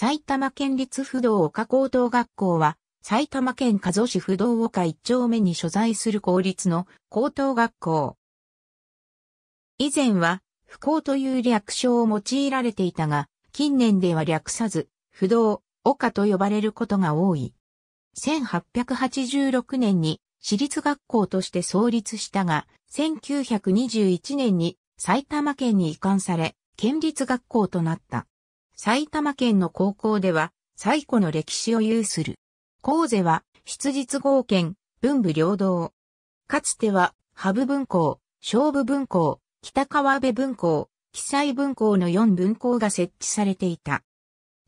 埼玉県立不動岡高等学校は、埼玉県加須市不動岡一丁目に所在する公立の高等学校。以前は、不幸という略称を用いられていたが、近年では略さず、不動、岡と呼ばれることが多い。1886年に私立学校として創立したが、1921年に埼玉県に移管され、県立学校となった。埼玉県の高校では、最古の歴史を有する。高瀬は、出実合憲、文武両道。かつては、羽ブ文校、勝部文校、北川辺文校、記載文校の4文校が設置されていた。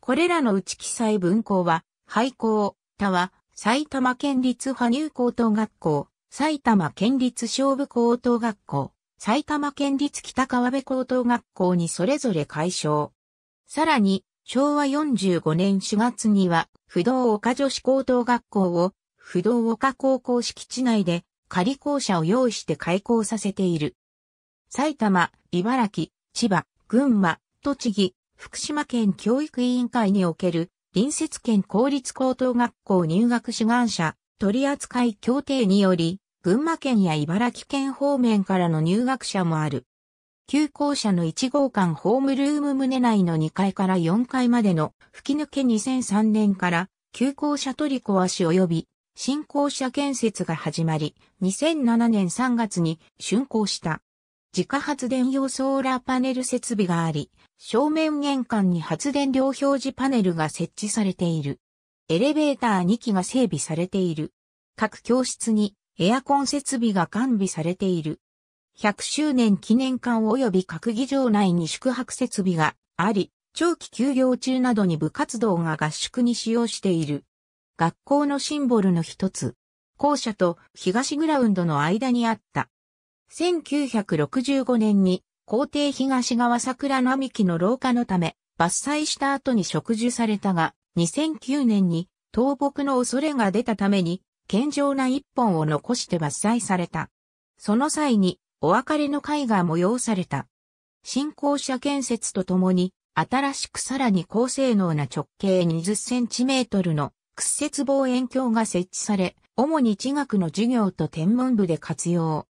これらのうち記載文校は、廃校、他は、埼玉県立羽生高等学校、埼玉県立勝部高等学校、埼玉県立北川辺高等学校にそれぞれ解消。さらに、昭和45年4月には、不動岡女子高等学校を、不動岡高校敷地内で、仮校舎を用意して開校させている。埼玉、茨城、千葉、群馬、栃木、福島県教育委員会における、隣接県公立高等学校入学志願者取扱協定により、群馬県や茨城県方面からの入学者もある。旧校舎の1号館ホームルーム棟内の2階から4階までの吹き抜け2003年から旧校舎取り壊し及び新校舎建設が始まり、2007年3月に竣工した。自家発電用ソーラーパネル設備があり、正面玄関に発電量表示パネルが設置されている。エレベーター2機が整備されている。各教室にエアコン設備が完備されている。100周年記念館及び閣議場内に宿泊設備があり、長期休業中などに部活動が合宿に使用している。学校のシンボルの一つ、校舎と東グラウンドの間にあった。1965年に校庭東側桜並木の廊下のため、伐採した後に植樹されたが、2009年に倒木の恐れが出たために、健常な一本を残して伐採された。その際に、お別れの会が催された。新校舎建設とともに、新しくさらに高性能な直径20センチメートルの屈折望遠鏡が設置され、主に地学の授業と天文部で活用。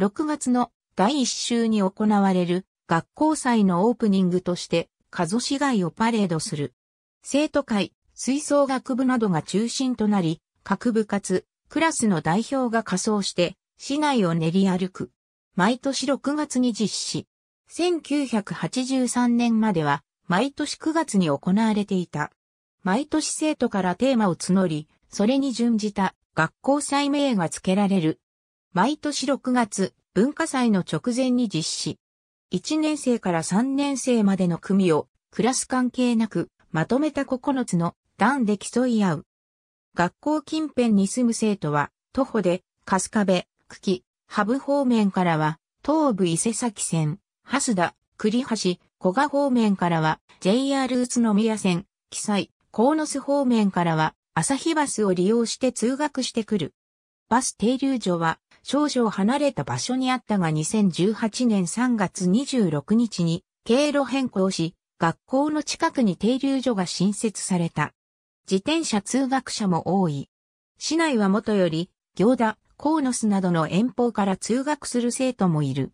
6月の第1週に行われる学校祭のオープニングとして、加須市街をパレードする。生徒会、吹奏楽部などが中心となり、各部活、クラスの代表が仮装して、市内を練り歩く。毎年6月に実施。1983年までは、毎年9月に行われていた。毎年生徒からテーマを募り、それに準じた学校祭名が付けられる。毎年6月、文化祭の直前に実施。1年生から3年生までの組を、クラス関係なく、まとめた9つの段で競い合う。学校近辺に住む生徒は、徒歩で、春日部、久喜、ハブ方面からは、東武伊勢崎線、蓮田、栗橋、古賀方面からは、JR 宇都宮線、西、河野巣方面からは、朝日バスを利用して通学してくる。バス停留所は、少々離れた場所にあったが2018年3月26日に、経路変更し、学校の近くに停留所が新設された。自転車通学者も多い。市内は元より、行田、コーノスなどの遠方から通学する生徒もいる。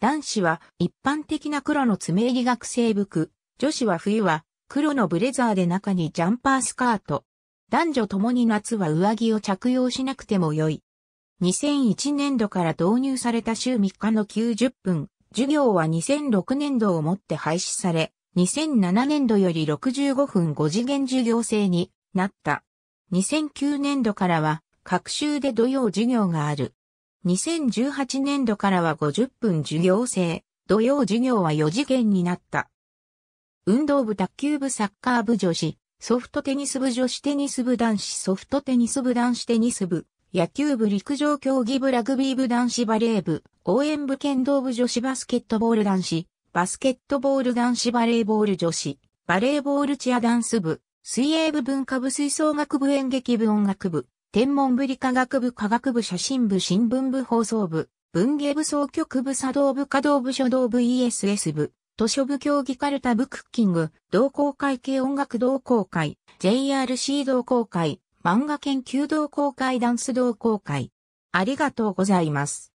男子は一般的な黒の爪入り学生服、女子は冬は黒のブレザーで中にジャンパースカート。男女ともに夏は上着を着用しなくても良い。2001年度から導入された週3日の90分、授業は2006年度をもって廃止され、2007年度より65分5次元授業制になった。2009年度からは各週で土曜授業がある。2018年度からは50分授業制、土曜授業は4次元になった。運動部卓球部サッカー部女子、ソフトテニス部女子テニス部男子ソフトテニス部男子テニス部、野球部陸上競技部ラグビー部男子バレー部、応援部剣道部女子バスケットボール男子、バスケットボール男子バレーボール女子、バレーボールチアダンス部、水泳部文化部吹奏楽部演劇部音楽部、天文ぶり科学部科学部写真部新聞部放送部、文芸部総局部作動部稼働部書道部 ESS 部、図書部競技カルタ部クッキング、同好会系音楽同好会、JRC 同好会、漫画研究同好会ダンス同好会。ありがとうございます。